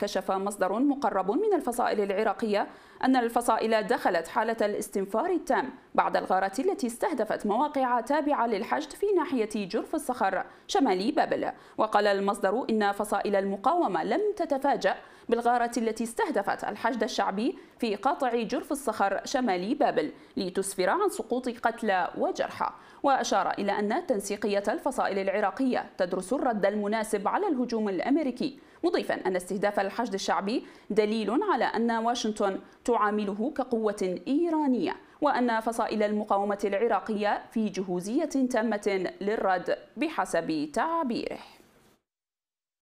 كشف مصدر مقرب من الفصائل العراقية أن الفصائل دخلت حالة الاستنفار التام بعد الغارة التي استهدفت مواقع تابعة للحشد في ناحية جرف الصخر شمالي بابل وقال المصدر إن فصائل المقاومة لم تتفاجأ بالغارة التي استهدفت الحشد الشعبي في قاطع جرف الصخر شمالي بابل لتسفر عن سقوط قتلى وجرحى وأشار إلى أن تنسيقية الفصائل العراقية تدرس الرد المناسب على الهجوم الأمريكي مضيفا أن استهداف الحشد الشعبي دليل على أن واشنطن تعامله كقوة إيرانية وأن فصائل المقاومة العراقية في جهوزية تامة للرد بحسب تعبيره